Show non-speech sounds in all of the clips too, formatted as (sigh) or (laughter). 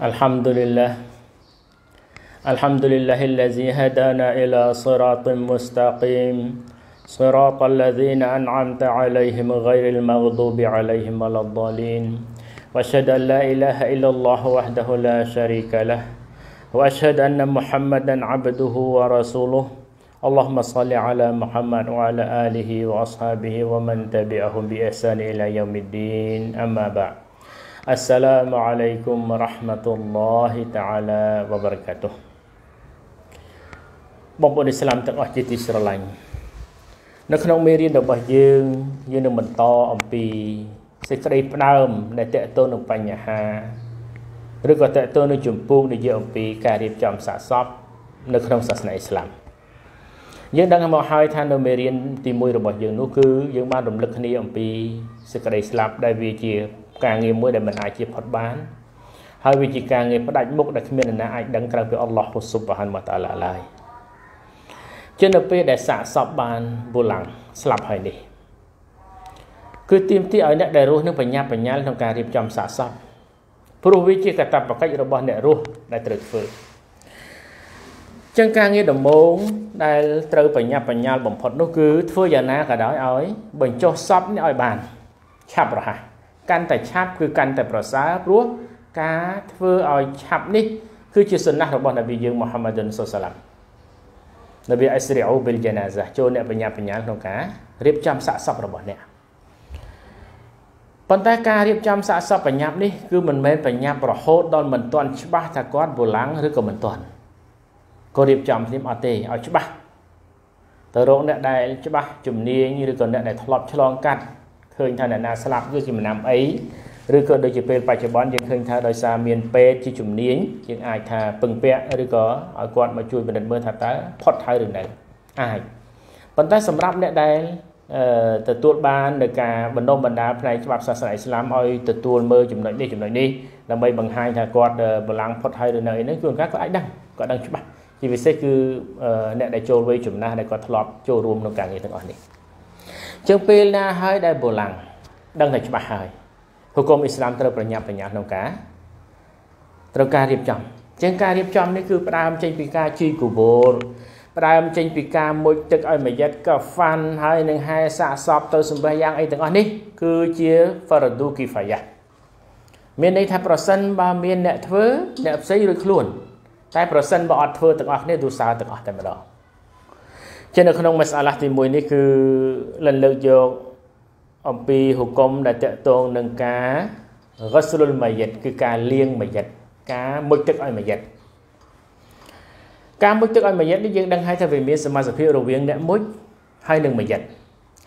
الحمد لله الحمد لله الذي هدانا إلى صراط مستقيم صراط الذين أنعمت عليهم غير المغضوب عليهم ولا الضالين وأشهد أن لا إله إلا الله وحده لا شريك له وأشهد أن محمدا عبده ورسوله اللهم صل على محمد وعلى آله وأصحابه ومن تبعهم بإحسان إلى يوم الدين أما بعد السلام عليكم ورحمة الله تعالى وبركاته បងប្អូនឥស្លាមទាំងអស់ជាទីស្រឡាញ់នៅក្នុងមេរៀនរបស់យើង យើងនឹងបន្តអំពីសេចក្តីផ្ដើមដែលតកតូននឹងបញ្ហាឬក៏តកតូននឹងជំពូកនិយាយអំពី ការរៀបចំសាកសពនៅក្នុងសាសនាអ៊ីស្លាមយើងដឹងមកហើយថានៅមេរៀនទី1របស់យើងនោះគឺ យើងបានរំលឹកគ្នាអំពីសេចក្តីស្លាប់ដែលវាជាការងារមួយដែលមិនអាចជៀសផុតបានហើយវាជាការងារផ្ដាច់មុខដែលគ្មាននរណាអាចដឹងក្រៅពីអល់ឡោះហ៊ូស៊ុបហានម៉ាតាឡាឡើយជានៅពេលដែលសាកសពបានវូឡាំងស្លាប់ហើយនេះគឺទាមទារឲ្យអ្នកដែលរស់នឹងបញ្ញា បញ្ញាលក្នុងការរៀបចំសាកសពព្រោះវាជាកាតព្វកិច្ចរបស់អ្នករស់ដែលត្រូវធ្វើចឹងការងារដំបូងដែលត្រូវបញ្ញាបញ្ញាលបំផុតនោះគឺ ធ្វើយ៉ាងណាក៏ដោយឲ្យបញ្ចុះសពនេះឲ្យបានឆាប់រហ័សកាន់តែឆាប់គឺកាន់តែប្រសើរព្រោះការធ្វើឲ្យឆាប់នេះ គឺជាសុណាស់របស់នប៊ីយើងមូហាម៉ាឌុនសុសឡាមនប៊ីអេសរីអូប៊ីលជាណាហ្សាចូលអ្នក បញ្ញាបញ្ញាក្នុងការរៀបចំសាកសពរបស់អ្នកប៉ុន្តែការរៀបចំសាកសពបញ្ញាប់នេះ គឺមិនមែនបញ្ញាប់រហូតដល់មិនទាន់ច្បាស់ថាគាត់បូឡាំងឬក៏មិនទាន់ក៏រៀបចំគ្នាអត់ទេឲ្យច្បាស់ទៅរកអ្នកដែលច្បាស់ជំនាញឬក៏អ្នកដែលធ្លាប់ឆ្លងកាត់ឃើញថាអ្នកណាស្លាប់វាជាចំណាំអីឬក៏ដូចជាពេលបច្ចុប្បន្នយើងឃើញថាដោយសារមានពេទ្យជាជំនាញយើងអាចថាពឹងពាក់ឬក៏ឲ្យគាត់មកជួយពិនិត្យមើលថាតើផុតហើយឬនៅអាចប៉ុន្តែសម្រាប់អ្នកដែលទទួលបាននៅការបណ្ដុំបណ្ដាផ្នែកច្បាប់សាសនាអ៊ីស្លាមឲ្យទទួលមើលចំណុចនេះចំណុចនេះដើម្បីបង្ហាញថាគាត់បលាំងផុតហើយឬនៅអីហ្នឹងជួនកាលគាត់អាចដឹងគាត់ដឹងច្បាស់ជាពិសេសគឺអ្នកដែលចូលវ័យចំណាស់ដែលគាត់ធ្លាប់ចូលរួមក្នុងការងារទាំងអស់នេះចឹងពេលណាហើយដែលបូឡាំងដឹងតែច្បាស់ហើយហុគមអ៊ីស្លាមត្រូវប្រញាប់ប្រញាល់ក្នុងការត្រូវការរៀបចំចឹងការរៀបចំនេះគឺផ្ដើមចេញពីការជួយគូវលផ្ដើមចេញពីការមុជទឹកឲ្យមួយយិតក៏ហ្វាន់ហើយនឹងហែសាកសពទៅសម្បះយ៉ាងអីទាំងអស់នេះគឺជា faradu kifayah មានន័យថាប្រសិន បើមានអ្នកធ្វើអ្នកផ្សេងរួចខ្លួនតែប្រសិនបើអត់ធ្វើទាំងអស់គ្នាទូសារទាំងអស់តែម្ដងជានៅក្នុងមសាឡាទី1នេះគឺលំលើកយកអំពីហុកុំដែលតកតងនឹងការរសុលម៉ាយិតគឺការលាងម៉ាយិតការមុជទឹកឲ្យម៉ាយិតការមុជទឹកឲ្យម៉ាយិតនេះយើងដឹងហើយថាវាមានសមាសភាពរវាងអ្នកមុជហើយនិងម៉ាយិត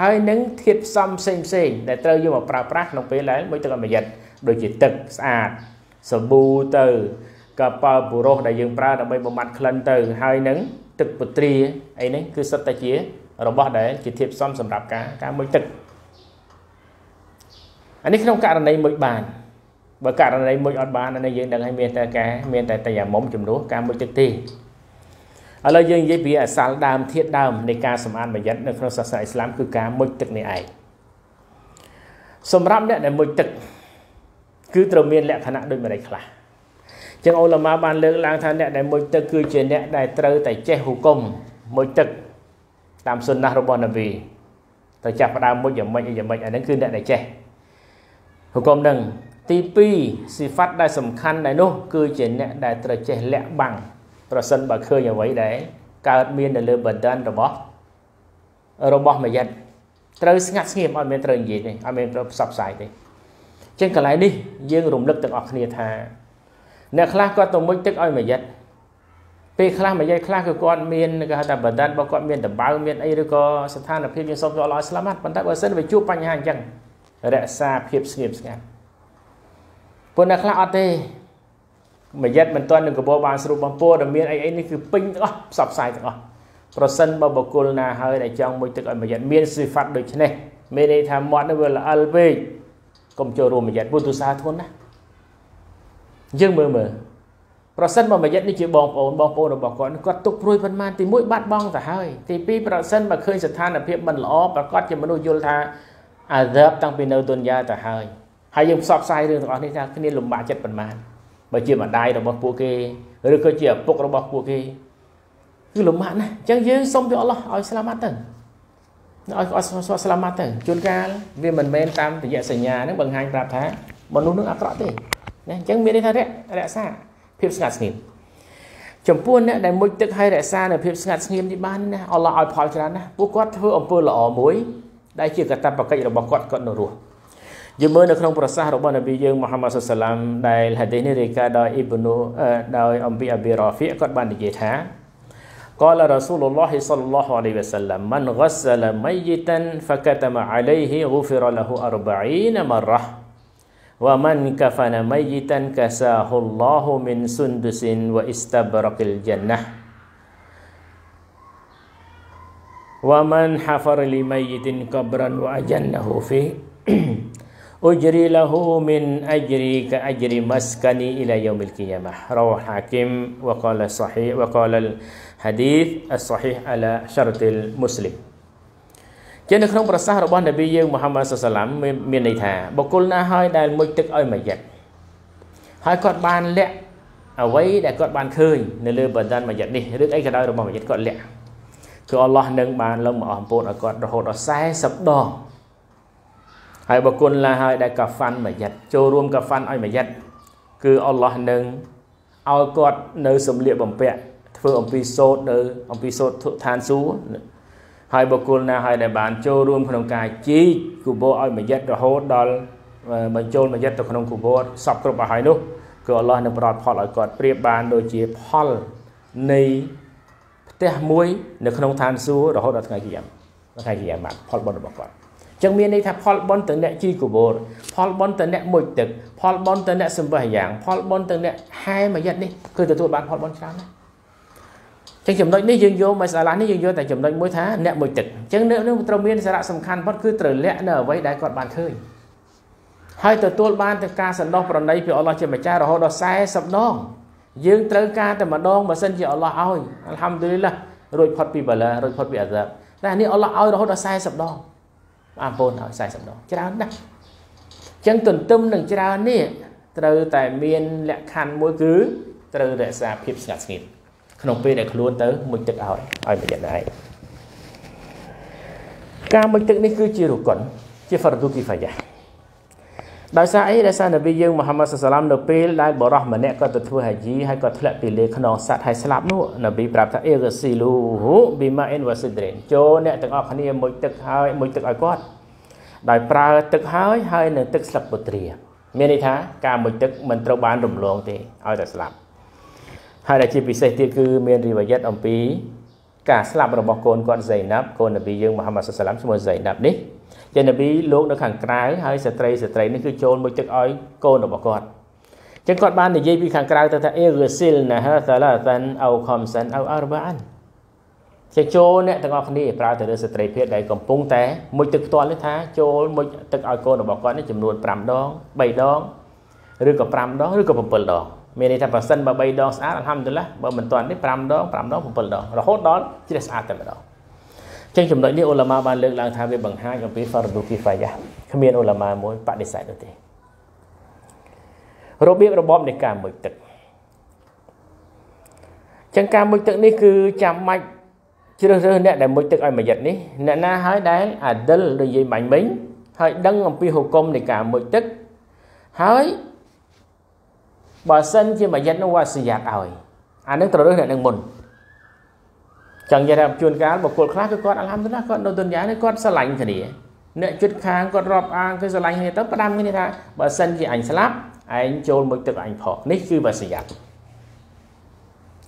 ហើយនឹងធាតុផ្សំផ្សេងផ្សេងដែលត្រូវយកមកប្រើប្រាស់ក្នុងពេលដែលមុជទឹកឲ្យម៉ាយិតដូចជាទឹកស្អាតសាប៊ូទៅកប៉ាល់បុរោះដែលយើងប្រើដើម្បីបំបត្តិក្លិនទៅ ហើយនឹងទឹកពត្រីអីនេះគឺសិតតែជារបស់ដែលជាធៀបសំសម្រាប់ការការមើលទឹកអានេះក្នុងករណីមួយបានបើករណីមួយអត់បានអានេះយើងដឹងហើយមានតែការមានតែតែអាមុំជំនួសការមួយទឹកទេឥឡូវយើងនិយាយពីអសាលដើមធាតដើមនៃការសម្អាតបញ្ញត្តិនៅក្នុងសាសនាអ៊ីស្លាមគឺការមុជទឹកនេះឯងសម្រាប់អ្នកដែលមុជទឹកគឺត្រូវមានលក្ខណៈដូចម្ដេចខ្លះចឹងអូឡាម៉ាបានលើកឡើងថាអ្នកដែលមួយទឹកគឺជាអ្នកដែលត្រូវតែចេះហុគុំមួយទឹក តាមសុនណះរបស់នប៊ីទៅចាប់ផ្ដើមមួយយ៉ាងម៉េចយ៉ាងម៉េចអាហ្នឹងគឺអ្នកដែលចេះហុគុំនឹងទី2សិហ្វាត់ដែលសំខាន់ដែរនោះ គឺជាអ្នកដែលត្រូវចេះលាក់បាំងប្រសិនបើឃើញអ្វីដែលកើតមាននៅលើបណ្ដានរបស់របស់មយិតត្រូវស្ងាត់ស្ងៀមអត់មានត្រូវនិយាយទេអត់មានត្រូវផ្សព្វផ្សាយទេចឹងកន្លែងនេះយើងរំលឹកទាំងអស់គ្នាថាអ្នកខ្លះគាត់ទៅមុជទឹកឲ្យមួយយិតពេលខ្លះមួយយិតខ្លះគឺគាត់មានគេហៅថាបណ្ឌិតរបស់គាត់មានដបៅមានអីឬក៏ស្ថានភាពយើងសុំទៅអល់ស្លាមប៉ុន្តែបើសិនវាជួបបញ្ហាអញ្ចឹងរក្សាភាពស្ងៀមស្ងាត់ប៉ុន្តែខ្លះអត់ទេមួយយិតមិនទាន់នឹងកបោបាន ស្រូបបំពោដែលមានអីអីនេះគឺពេញទាំងអស់ផ្សព្វផ្សាយទាំងអស់ប្រសិនបើបុគ្គលណាហើយដែលចង់មួយទឹកឲ្យមួយយិតមានសិផាត់ដូចនេះមានន័យថាមាត់នឹងវាល្អិលពេកកុំចូលរួមមួយយិតពុទ្ធសាសធនណាយើងមើលមើលប្រសិនបើមួយយិតនេះជាបងប្អូនបងប្អូនរបស់គាត់គាត់ទុកព្រួយប៉ុន្មានទី1បាត់បង់ទៅហើយទី2ប្រសិនបើឃើញស្ថានភាពមិនល្អប្រកាសជាមនុស្សយល់ថាអាដាបតាំងពីនៅទុនយ៉ាទៅហើយហើយយើងផ្សព្វផ្សាយរឿងទាំងអស់នេះថាគ្នាលំបាកចិត្តប៉ុន្មានបើជាម្ដាយរបស់ពួកគេឬក៏ជាឪពុករបស់ពួកគេគឺលំបាកណាស់អញ្ចឹងយើងសូមពីអល់ឡោះឲ្យស្លាមាត់ទៅឲ្យអត់ស្លាមាត់ទៅជួនកាលវាមិនមែនតាមរយៈសញ្ញានឹងបង្ហាញប្រាប់ថាមនុស្សនឹងអាក្រក់ទេណាអញ្ចឹងមានន័យថារក្សាភាពស្ងាត់ស្ងៀមចំពោះអ្នកដែលមុជទឹកហើយរក្សានៅភាពស្ងាត់ស្ងៀមនេះបានណាអល់ឡោះឲ្យផលច្រើនណាពួកគាត់ធ្វើអំពើល្អមួយដែលជាកតបកិច្ចរបស់គាត់គាត់នៅរស់យើងមើលនៅក្នុងប្រសាសន៍របស់នប៊ីយើងមូហាម៉ាត់សុសឡាមដែលហាឌីសនេះរាយការណ៍ដោយអ៊ីប៊ូនូដោយអំពីអាប៊ីរ៉ាហ្វីគាត់បាននិយាយថា قال رسول الله صلى الله عليه وسلم من غسل ميتا فكتم عليه غفر له 40 مره wa man kafana mayyitan kasahullahu min sundusin wa istabrakil jannah wa man hafar li mayyitin qabran wa ajannahu fi (clears throat) ujri lahu min ajri ka ajri maskani ila yaumil qiyamah rawah hakim wa qala sahih wa qala al hadith as sahih ala syartil muslim ជានៅក្នុងប្រសាសន៍របស់នប៊ីយើងមូហាម៉ាត់សាឡាមមានន័យថាបុគ្គលណាហើយដែលមុជទឹកឲ្យមួយយ៉ាត់ហើយគាត់បានលាក់អ្វីដែលគាត់បានឃើញនៅលើបណ្ដានមួយយ៉ាត់នេះឬអីក៏ដោយរបស់មួយយ៉ាត់គាត់លាក់គឺអល់ឡោះនឹងបានលឹមមកអស់ពូនឲ្យគាត់រហូតដល់40ដងហើយបុគ្គលណាហើយដែលកាហ្វាន់មួយយ៉ាត់ចូលរួមកាហ្វាន់ឲ្យមួយយ៉ាត់គឺអល់ឡោះនឹងឲ្យគាត់នៅសំលៀកបំពាក់ធ្វើអំពីសូត្រនៅអំពីសូត្រឋានសួគ៌ហើយបុគ្គលណាហើយដែលបានចូលរួមក្នុងការជីកគូបោឲ្យមយិតរហូតដល់បញ្ចូលមយិតទៅក្នុងគូបោសពគ្រប់អស់ហើយនោះគឺអល់ឡោះនឹងប្រោតផលឲ្យគាត់ប្រៀបបានដូចជាផលនៃផ្ទះមួយ នៅក្នុងឋានសួគ៌រហូតដល់ថ្ងៃគីយ៉ាមថ្ងៃគីយ៉ាមផលបុណ្យរបស់គាត់ឹងមានន័យថាផលបន់ទៅអ្នកជីកបោរផលបន់ទៅអ្នកមួយទឹកផលបន់ទៅអ្នកសម្បិះយ៉ាងផលបន់ទៅអ្នកហែមួយយិតនេះគឺទទួលបានផលបន់ច្រើនណាស់ចឹងចំណុចនេះយើងយកមកសាឡានេះយើងយកតែចំណុចមួយថាអ្នកមួយទឹកចឹងនៅនេះត្រូវមានសារៈសំខាន់បំផុតគឺត្រូវលាក់នៅអ្វីដែលគាត់បានឃើញហើយទទួលបានទៅការសន្តោសប្រណីពីអល់ឡោះជាម្ចាស់រហូតដល់40ដងយើងត្រូវការតែម្ដងបើសិនជាអល់ឡោះឲ្យអัลហាំឌុលីឡារួចផុតពីបាឡារួចផុតពីអាសាប់តែនេះអល់ឡោះឲ្យរហូតដល់40ដងអាពូនឲ្យ40ដងច្រើនណាស់ចឹងទន្ទឹមនឹងច្រើននេះត្រូវតែមានលក្ខខណ្ឌមួយគឺត្រូវរក្សាភាពស្ងាត់ស្ងៀមក្នុងពេលដែលខ្លួនទៅមុជទឹកឲ្យឲ្យប្រយ័ត្នឯងការមុជទឹកនេះគឺជារុគុនជាហ្វរទូគីហ្វាយ៉ាដោយសារអីដោយសារនប៊ីយើងមូហាម៉ាត់សាឡាមនៅពេលដែលបរោះម្នាក់គាត់ទៅធ្វើហាជីហើយគាត់ធ្លាក់ពីលើខ្នងសត្វហើយស្លាប់នោះនប៊ីប្រាប់ថាអេរស៊ីលូហ៊ូប៊ីម៉ាអិនវ៉ាស៊ីដ្រេនចូលអ្នកទាំងអស់គ្នាមុជទឹកហើយមុជទឹកឲ្យគាត់ដោយប្រើទឹកហើយហើយនៅទឹកស្លឹកពុទ្រា មានន័យថាការមុជទឹកមិនត្រូវបានរំលងទេឲ្យតែស្លាប់ហើយដែលជាពិសេសទៀតគឺមានរីវ៉ាយ៉ាត់អំពីការស្លាប់របស់កូនគាត់ហ្សៃណាប់កូននប៊ីយើងមូហាម៉ាត់សុសឡាមឈ្មោះហ្សៃណាប់នេះជានប៊ីលោកនៅខាងក្រៅហើយស្ត្រីស្ត្រីនេះគឺចូលមកទឹកឲ្យ កូនរបស់គាត់ចឹងគាត់បាននិយាយពីខាងក្រៅទៅថាអេរស៊ីលណាហាសាឡាតានអូខំសានអូអារបាអានជាចូលអ្នកទាំងអស់គ្នាប្រើទៅលើស្ត្រីភេទដែលកំពុង តែមុជទឹកផ្ទាល់នេះថាចូលមុជទឹកឲ្យកូនរបស់គាត់នេះចំនួន5ដង3ដងឬក៏5ដងឬក៏7ដងមានន័យថាប្រសិនបើ3ដងស្អាតអល់ហាំឌុលឡាបើមិនទាន់ទេ5ដង5ដង7ដងរហូតដល់ជ្រះស្អាតតែម្ដងចឹងចំណុចនេះអ៊ុលាម៉ាបានលើកឡើងថាវាបង្ហាញអំពី fardu kifayah គ្មានអ៊ុលាម៉ាមួយបដិសេធនោះទេរបៀបរបបនៃការមុជទឹកចឹងការមុជទឹកនេះគឺចាំបាច់ជ្រើសរើសអ្នកដែលមុជទឹកឲ្យមួយយិតនេះអ្នកណាហើយដែល អាដិលដូចនិយាយបាញ់មិញហើយដឹងអំពីហុគុំនៃការមុជទឹកហើយបើសិនជាមួយយិននោះវាសញ្ញាតឲ្យ អានឹងត្រូវរើសអ្នកនឹងមុនចង់និយាយថាជួនកាលបុគ្គលខ្លះគឺគាត់អលហាំទុណាគាត់នៅទុនយ៉ានេះគាត់ស្រឡាញ់គ្នាអ្នកជិតខាងគាត់រាប់អាងគេស្រឡាញ់គ្នាទៅផ្ដាំគ្នាថាបើសិនជាអញស្លាប់ឯងចូលមកទឹកអញផងនេះគឺវាសញ្ញាត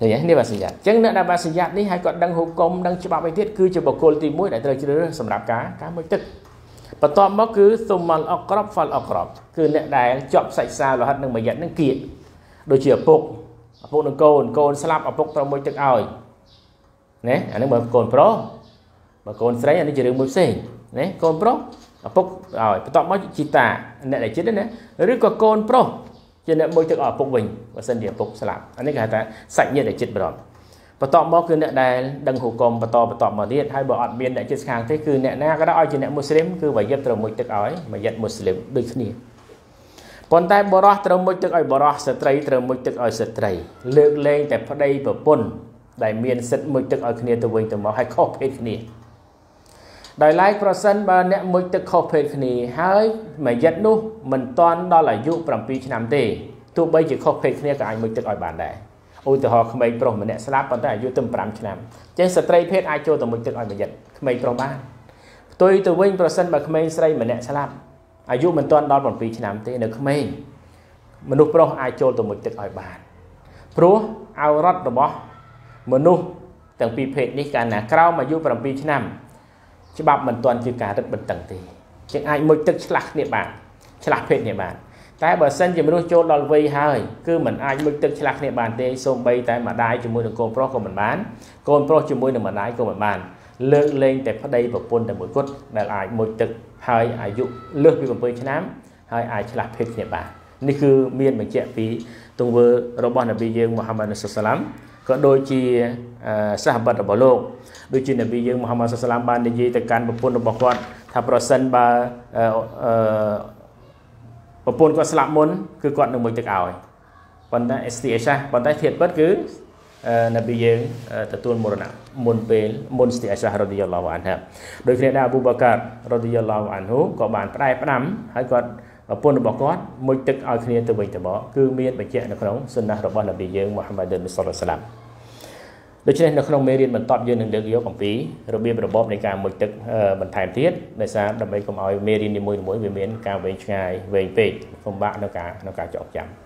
នេះនេះវាសញ្ញាតអញ្ចឹងអ្នកដែលវាសញ្ញាតនេះហើយគាត់ដឹងហូបកុំដឹងច្បាប់អីទៀតគឺជាបុគ្គលទី1ដែលត្រូវជ្រើសរើសសម្រាប់ការការមកទឹកបន្ទាប់មកគឺសុមលអក្រប់ហ្វលអក្រប់គឺអ្នកដែលជាប់សាច់សារលោហិតនឹងមយិតនឹងគៀកដូចជាឪពុកឪពុកនឹងកូនកូនស្លាប់ឪពុកត្រូវមួយទឹកឲ្យណាអានេះបើកូនប្រុសបើកូនស្រីអានេះជារឿងមួយផ្សេងណាកូនប្រុសឪពុកឲ្យបន្ទាប់មកជីតាអ្នកដែលចិត្តណាឬក៏កូនប្រុសជាអ្នកមួយទឹកឲ្យឪពុកវិញបើសិនជាឪពុកស្លាប់អានេះគេហៅថាសាច់ញាតិដែលចិត្តបរំបន្ទាប់មកគឺអ្នកដែលដឹងហូកុំបន្តបន្តមកទៀតហើយបើអត់មានអ្នកចិត្តខាងទេគឺអ្នកណាក៏ដោយឲ្យជាអ្នកមូស្លីមគឺវាយិបត្រូវមួយទឹកឲ្យវាយិបមូស្លីមដូចគ្នាប៉ុន្តែបរោះត្រូវមុជទឹកឲ្យបរោះស្ត្រីត្រូវមុជទឹកឲ្យស្ត្រីលើកលែងតែប្តីប្រពន្ធដែលមានសិទ្ធិមុជទឹកឲ្យគ្នាទៅវិញទៅមកហើយខុសភេទគ្នាដោយឡែកប្រសិនបើអ្នកមុជទឹកខុសភេទគ្នាហើយមួយយិតនោះមិនតាន់ដល់អាយុ7ឆ្នាំទេទោះបីជាខុសភេទគ្នាក៏អាចមុជទឹកឲ្យបានដែរឧទាហរណ៍ក្មេងប្រុសម្នាក់ស្លាប់ប៉ុន្តែអាយុទៅ5ឆ្នាំចឹងស្ត្រីភេទអាចចូលទៅមុជទឹកឲ្យមួយយិតក្មេងប្រុសបានផ្ទុយទៅវិញប្រសិនបើក្មេងស្រីម្នាក់ស្លាប់អាយុមិនទាន់ដល់7ឆ្នាំទេនៅក្មេងមនុស្សប្រុសអាចចូលទៅមុជទឹកឲ្យបានព្រោះអោរ៉ាត់របស់មនុស្សទាំងពីរភេទនេះកាលណា ក្រោមអាយុ7ឆ្នាំច្បាប់មិនទាន់ជាការរឹតបន្តឹងទេជាងអាចមុជទឹកឆ្លាស់គ្នាបានឆ្លាស់ភេទនេះបាន តែបើសិនជាមនុស្សចូលដល់វ័យហើយគឺមិនអាចមុជទឹកឆ្លាស់គ្នាបានទេសូម្បីតែម្ដាយជាមួយនឹងកូនប្រុសក៏មិនបានកូនប្រុសជាមួយនឹងម្ដាយក៏មិនបានលើកលែងតែប្តីប្រពន្ធតែមួយគត់ដែលអាចមុជទឹកហើយអាយុលើសពី7ឆ្នាំ ហើយអាចឆ្លាស់ភេទគ្នាបាននេះគឺមានបញ្ជាក់ពីទង្វើរបស់នប៊ីយើងមូហាម៉ាត់សុសឡាមក៏ដូចជាសាហាបតរបស់លោកដូចជានប៊ីយើងមូហាម៉ាត់សុសឡាមបាននិយាយទៅកាន់ប្រពន្ធរបស់គាត់ថាប្រសិនបើប្រពន្ធគាត់ស្លាប់មុនគឺគាត់នឹងមួយទឹកឲ្យប៉ុន្តែ STH ប៉ុន្តែធាតពិតគឺនប៊ីយើងទទួលមរណៈមុនពេលមុនស្ទីអៃសារ៉ាឌីយ៉ាឡោអានហាដោយគ្នាដែរអប៊ូបាការរ៉ាឌីយ៉ាឡោអានហ៊ូក៏បានផ្ដែផ្ដាំហើយគាត់ប្រពន្ធរបស់គាត់មួយទឹកឲ្យគ្នាទៅវិញទៅមកគឺមានបញ្ជាក់នៅក្នុងសុណាហ៍របស់នប៊ីយើងមូហាម៉ាឌិនសលឡាឡាមដូច្នេះនៅក្នុងមេរៀនបន្ទាប់យើងនឹងលើកយកអំពីរបៀបរបបនៃការមុជទឹកបន្ថែមទៀតដោយសារដើម្បីកុំឲ្យមេរៀននីមួយៗវាមានការវែងឆ្ងាយវែងពេកពិបាកក្នុងការក្នុងការចងចាំ។